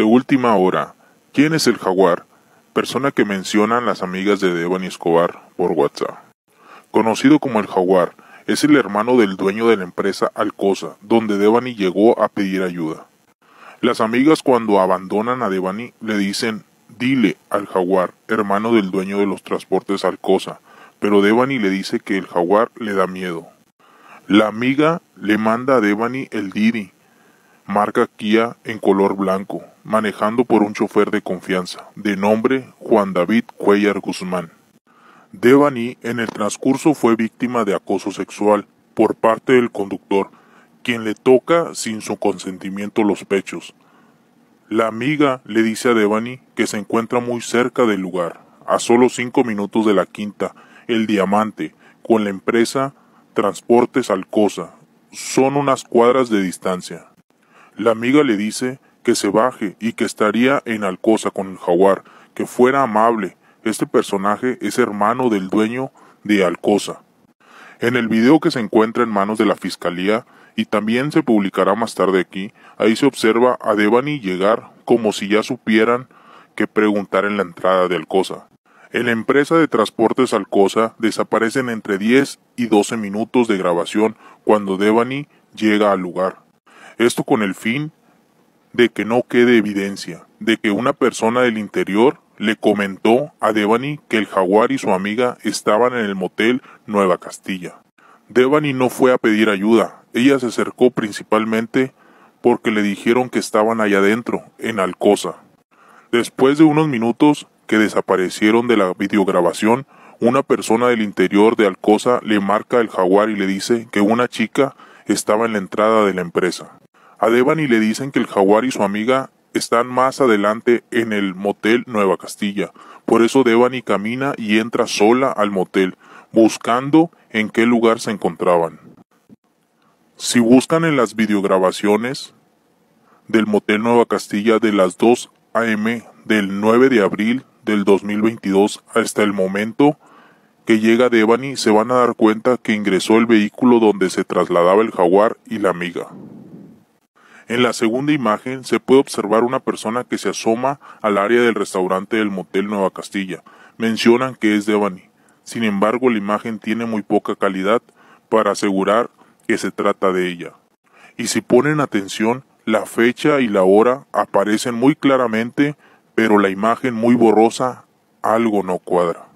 De última hora, ¿quién es el jaguar? Persona que mencionan las amigas de Devani Escobar por WhatsApp. Conocido como el jaguar, es el hermano del dueño de la empresa Alcosa, donde Devani llegó a pedir ayuda. Las amigas cuando abandonan a Devani le dicen, dile al jaguar, hermano del dueño de los transportes Alcosa, pero Devani le dice que el jaguar le da miedo. La amiga le manda a Devani el Didi, marca Kia en color blanco, manejando por un chofer de confianza, de nombre Juan David Cuellar Guzmán. Devani en el transcurso fue víctima de acoso sexual por parte del conductor, quien le toca sin su consentimiento los pechos. La amiga le dice a Devani que se encuentra muy cerca del lugar, a solo cinco minutos de la quinta, el diamante, con la empresa Transportes Alcosa. Son unas cuadras de distancia. La amiga le dice que se baje y que estaría en Alcosa con el jaguar, que fuera amable. Este personaje es hermano del dueño de Alcosa. En el video que se encuentra en manos de la Fiscalía y también se publicará más tarde aquí, ahí se observa a Devani llegar como si ya supieran que preguntar en la entrada de Alcosa. En la empresa de transportes Alcosa desaparecen entre 10 y 12 minutos de grabación cuando Devani llega al lugar. Esto con el fin de que no quede evidencia de que una persona del interior le comentó a Devani que el jaguar y su amiga estaban en el motel Nueva Castilla. Devani no fue a pedir ayuda, ella se acercó principalmente porque le dijeron que estaban allá adentro, en Alcosa. Después de unos minutos que desaparecieron de la videograbación, una persona del interior de Alcosa le marca el jaguar y le dice que una chica estaba en la entrada de la empresa. A Devani le dicen que el jaguar y su amiga están más adelante en el motel Nueva Castilla. Por eso Devani camina y entra sola al motel, buscando en qué lugar se encontraban. Si buscan en las videograbaciones del Motel Nueva Castilla de las 2 a.m. del 9 de abril del 2022 hasta el momento que llega Devani, se van a dar cuenta que ingresó el vehículo donde se trasladaba el jaguar y la amiga. En la segunda imagen se puede observar una persona que se asoma al área del restaurante del Motel Nueva Castilla. Mencionan que es Devani. Sin embargo, la imagen tiene muy poca calidad para asegurar que se trata de ella. Y si ponen atención, la fecha y la hora aparecen muy claramente, pero la imagen muy borrosa algo no cuadra.